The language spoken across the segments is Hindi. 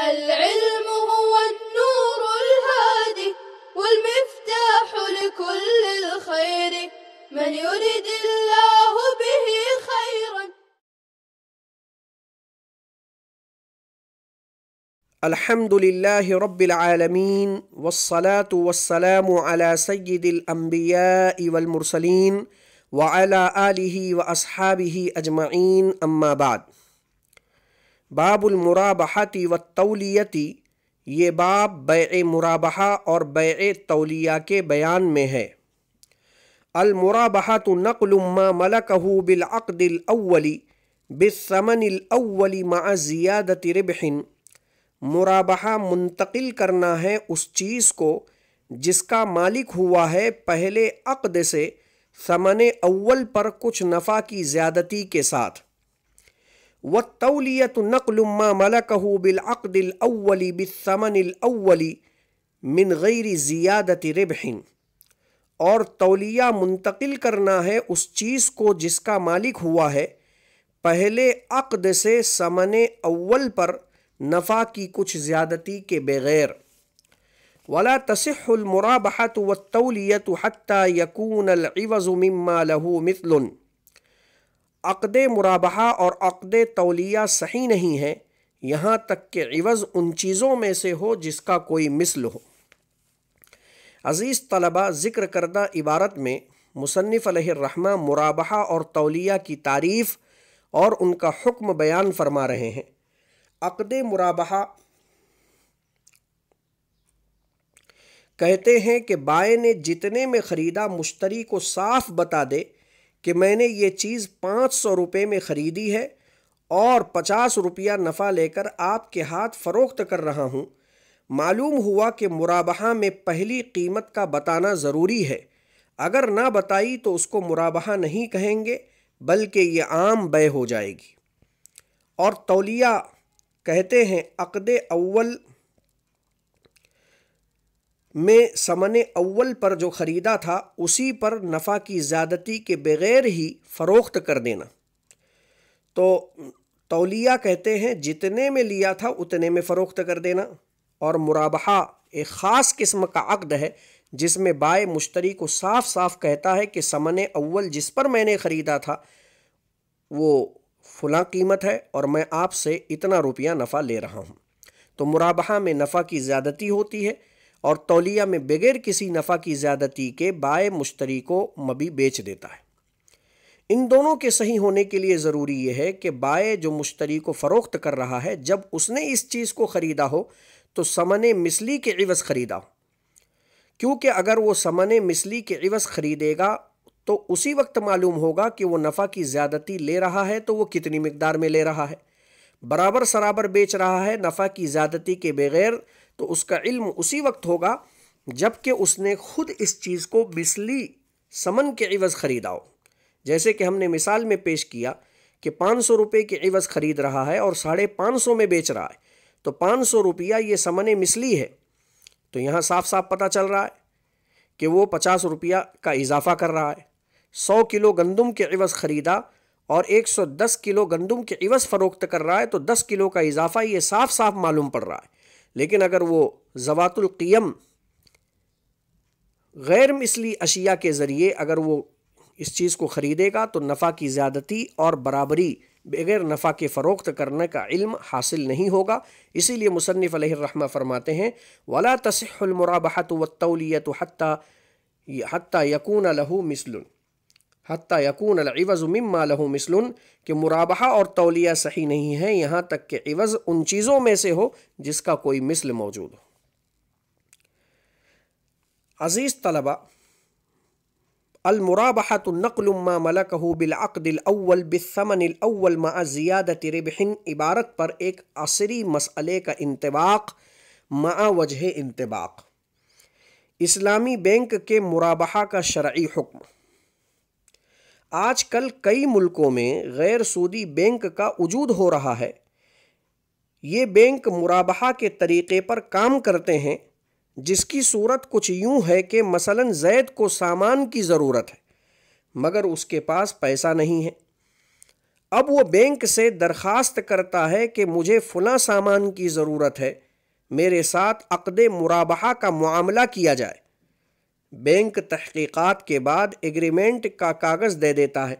العلم هو النور الهادي والمفتاح لكل الخير من يريد الله به خيرا الحمد لله رب العالمين والصلاة والسلام على سيد الأنبياء والمرسلين وعلى آله وأصحابه أجمعين أما بعد बाबुलमराबहती व तौलियती ये बाब बै मुराबहा और बै तौलिया के बयान में है अलमुराबहा तो नकलुम्मा मलकहू बिलअदिलवली बिसमनअवली माजियादत रबहिन मुराबहा मुंतकिल करना है उस चीज़ को जिसका मालिक हुआ है पहले अक़द से समन अव्वल पर कुछ नफ़ा की ज़्यादती के साथ व तौलीत नकलुम्मा मलकहू बिलअक़दिल अव्वली बिसमनिल अव्वली मिन गैर ज़ियादत रिबहिन और तौलिया मुंतकिल करना है उस चीज़ को जिसका मालिक हुआ है पहले अक़द से समन अव्वल पर नफ़ा की कुछ ज़्यादती के बगैर वला तसहलमराबहत व तौलियत हती यकून अलवज़ मम्मा लहू मिसलुन अक़द मुराबहा और अक़द तौलिया सही नहीं है यहाँ तक कि इवज़ उन चीज़ों में से हो जिसका कोई मिसल हो अज़ीज़ तलबा ज़िक्र करदा इबारत में मुसनफ़ रहमा मुराबहा और तौलिया की तारीफ़ और उनका हुक्म बयान फरमा रहे हैं अक़द मुराबहा कहते हैं कि बाय ने जितने में ख़रीदा मुश्तरी को साफ बता दे कि मैंने ये चीज़ पाँच सौ रुपये में ख़रीदी है और पचास रुपया नफ़ा लेकर आपके हाथ फ़रोख्त कर रहा हूँ मालूम हुआ कि मुराबहा में पहली कीमत का बताना ज़रूरी है अगर ना बताई तो उसको मुराबहा नहीं कहेंगे बल्कि ये आम बय हो जाएगी और तौलिया कहते हैं अक़द अव्वल में समन अव्वल पर जो ख़रीदा था उसी पर नफ़ा की ज़्यादती के बग़ैर ही फ़रोख्त कर देना तो तौलिया कहते हैं जितने में लिया था उतने में फ़रोख्त कर देना और मुराबहा एक ख़ास किस्म का अकद है जिसमें बाय मुश्तरी को साफ साफ कहता है कि समन अव्वल जिस पर मैंने ख़रीदा था वो फुला कीमत है और मैं आपसे इतना रुपया नफ़ा ले रहा हूँ तो मुराबहा में नफ़ा की ज़्यादती होती है और तौलिया में बगैर किसी नफ़ा की ज़्यादती के बाय मुश्तरी को मबी बेच देता है इन दोनों के सही होने के लिए ज़रूरी यह है कि बाय जो मुश्तरी को फ़रोख्त कर रहा है जब उसने इस चीज़ को ख़रीदा हो तो समन मिसली के इवज़ ख़रीदा हो क्योंकि अगर वो समन मिसली के इवज़ ख़रीदेगा तो उसी वक्त मालूम होगा कि वो नफ़ा की ज़्यादती ले रहा है तो वो कितनी मकदार में ले रहा है बराबर सराबर बेच रहा है नफ़ा की ज़्यादती के बगैर तो उसका इल्म उसी वक्त होगा जबकि उसने खुद इस चीज़ को बिसली समन के एवज़ ख़रीदा हो जैसे कि हमने मिसाल में पेश किया कि पाँच सौ रुपये के इवज़ ख़रीद रहा है और साढ़े पाँच सौ में बेच रहा है तो पाँच सौ रुपया ये समन मिसली है तो यहाँ साफ साफ पता चल रहा है कि वो पचास रुपया का इजाफ़ा कर रहा है सौ किलो गंदम के अवज़ ख़रीदा और एक सौ दस किलो गंदम के इवज़ फ़रोख्त कर रहा है तो दस किलो का इजाफ़ा ये साफ साफ मालूम पड़ रहा है लेकिन अगर वो ज़वातुल्क़ियम गैर मिसली अशिया के ज़रिए अगर वो इस चीज़ को ख़रीदेगा तो नफ़ा की ज़्यादती और बराबरी बगैर नफ़ा के फ़रोख्त करने का इल्म हासिल नहीं होगा इसीलिए मुसनफ़ रहमा फरमाते हैं वला तसमराबहत वतौलियत हती यकून लहू मिसलुन हती यकून अवज़ मम्मा लहू मिसलुन कि मुराबहा और तौलिया सही नहीं है यहाँ तक कि इवज़ उन चीज़ों में से हो जिसका कोई मिसल मौजूद हो अज़ीज़ तलबा المرابحة النقل ما ملكه بالعقد الأول بالثمن الأول مع زيادة ربح عبارت पर एक असरी मसले का इंतबाक मआ वजह इंतबाक इस्लामी बैंक के मुराबहा का शर्ई हुक्म आजकल कई मुल्कों में गैर सूदी बैंक का वजूद हो रहा है ये बैंक मुराबहा के तरीक़े पर काम करते हैं जिसकी सूरत कुछ यूं है कि मसलन जैद को सामान की ज़रूरत है मगर उसके पास पैसा नहीं है अब वो बैंक से दरख्वास्त करता है कि मुझे फ़लाँ सामान की ज़रूरत है मेरे साथ अक़द मुराबहा का मामला किया जाए बैंक तहकीकात के बाद एग्रीमेंट का कागज़ दे देता है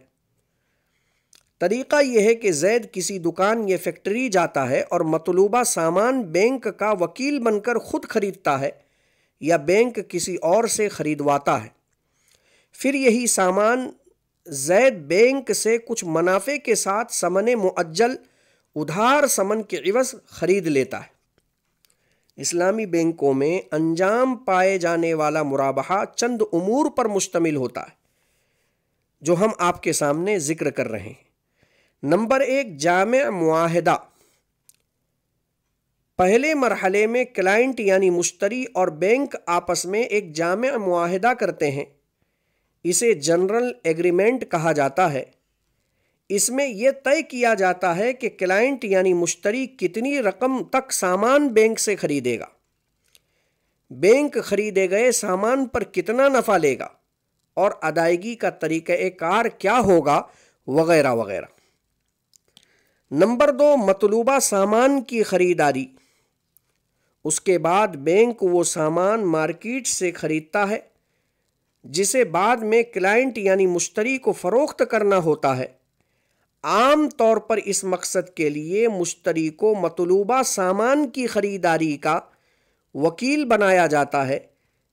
तरीक़ा यह है कि जैद किसी दुकान या फैक्ट्री जाता है और मतलूबा सामान बैंक का वकील बनकर ख़ुद खरीदता है या बैंक किसी और से ख़रीदवाता है फिर यही सामान जैद बैंक से कुछ मुनाफे के साथ समन मुअज्जल उधार समन के इवज ख़रीद लेता है इस्लामी बैंकों में अंजाम पाए जाने वाला मुराबहा चंद उमूर पर मुश्तमिल होता है जो हम आपके सामने ज़िक्र कर रहे हैं नंबर एक जाम माहदा पहले मरहले में क्लाइंट यानी मुश्तरी और बैंक आपस में एक जाम माहदा करते हैं इसे जनरल एग्रीमेंट कहा जाता है इसमें यह तय किया जाता है कि क्लाइंट यानी मुश्तरी कितनी रकम तक सामान बैंक से खरीदेगा बैंक खरीदे गए सामान पर कितना नफ़ा लेगा और अदायगी का तरीक़ार क्या होगा वगैरह वगैरह नंबर दो मतलूबा सामान की ख़रीदारी उसके बाद बैंक वो सामान मार्केट से ख़रीदता है जिसे बाद में क्लाइंट यानी मुश्तरी को फ़रोख्त करना होता है आम तौर पर इस मकसद के लिए मुश्तरी को मतलूबा सामान की ख़रीदारी का वकील बनाया जाता है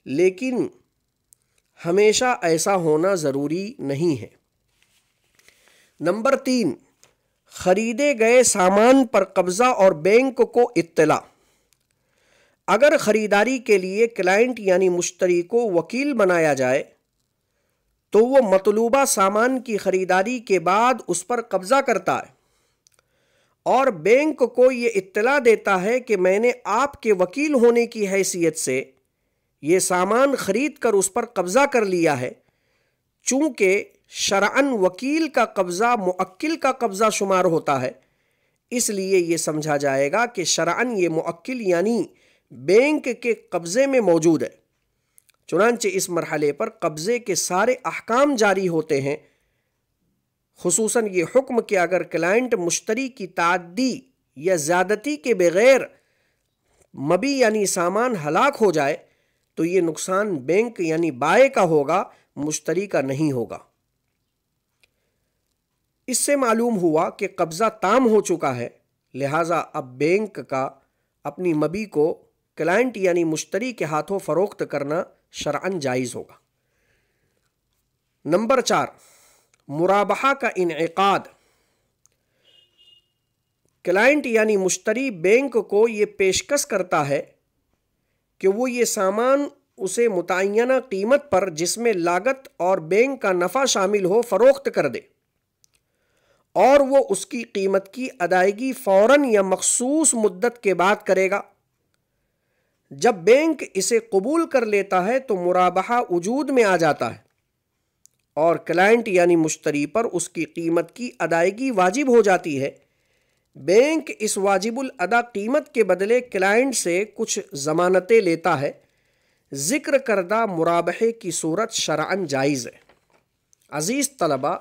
लेकिन हमेशा ऐसा होना ज़रूरी नहीं है नंबर तीन ख़रीदे गए सामान पर कब्ज़ा और बैंक को इत्तला अगर ख़रीदारी के लिए क्लाइंट यानी मुश्तरी को वकील बनाया जाए तो वो मतलूबा सामान की ख़रीदारी के बाद उस पर कब्ज़ा करता है और बैंक को ये इत्तला देता है कि मैंने आपके वकील होने की हैसियत से ये सामान ख़रीद कर उस पर कब्ज़ा कर लिया है चूँकि शरअन वकील का कब्ज़ा मुक्ल का कब्ज़ा शुमार होता है इसलिए ये समझा जाएगा कि शरअन ये मुक्ल यानी बैंक के कब्ज़े में मौजूद है चुनानचे इस मरहले पर कब्ज़े के सारे अहकाम जारी होते हैं खसूस ये हुक्म कि अगर क्लाइंट मुश्तरी की तादी या ज़्यादती के बगैर मबी यानी सामान हलाक हो जाए तो ये नुकसान बैंक यानी बाय का होगा मुश्तरी का नहीं होगा इससे मालूम हुआ कि कब्ज़ा ताम हो चुका है लिहाजा अब बैंक का अपनी मबी को क्लाइंट यानी मुश्तरी के हाथों फ़रोख्त करना शरा जायज़ होगा नंबर चार मुराबहा का इनका क्लाइंट यानी मुश्तरी बैंक को ये पेशकश करता है कि वो ये सामान उसे मुतन कीमत पर जिसमें लागत और बैंक का नफ़ा शामिल हो फ़रोख्त कर दे और वो उसकी कीमत की अदायगी फ़ौर या मखसूस मुद्दत के बाद करेगा जब बैंक इसे कबूल कर लेता है तो मुराबहा वजूद में आ जाता है और क्लाइंट यानी मुश्तरी पर उसकी कीमत की अदायगी वाजिब हो जाती है बैंक इस वाजिबुल अदा कीमत के बदले क्लाइंट से कुछ ज़मानतें लेता है ज़िक्र करदा मुराबहे की सूरत शरान जायज़ है अज़ीज़ तलबा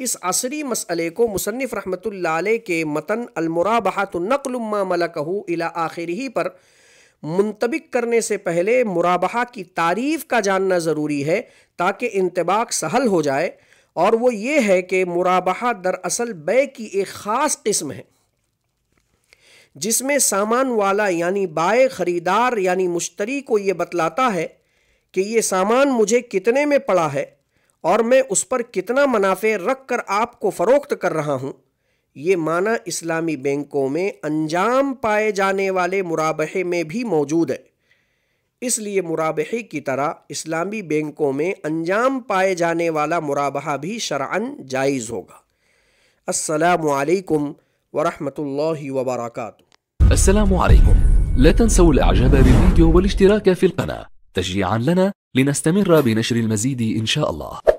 इस असरी मसले को मुसनफ़ रहमत के मतन अलमुराबहातुलनकलुम्मा मलकहू इला आखिरी पर मुंतबिक करने से पहले मुराबहा की तारीफ का जानना ज़रूरी है ताकि इंतबाक सहल हो जाए और वो ये है कि मुराबहा दरअसल बे की एक ख़ास किस्म है जिसमें सामान वाला यानी बाय ख़रीदार यानी मुश्तरी को ये बतलाता है कि ये सामान मुझे कितने में पड़ा है और मैं उस पर कितना मुनाफे रख कर आपको फ़रोख्त कर रहा हूँ ये माना इस्लामी बैंकों में अंजाम पाए जाने वाले मुराबहे में भी मौजूद है इसलिए मुराबहे की तरह इस्लामी बैंकों में अंजाम पाए जाने वाला मुराबहा भी शरान जायज़ होगा असलकम वरहि वबरक असलकम लेतन सऊल आजाद लिनस्तमिर बिनशर المزيد ان شاء الله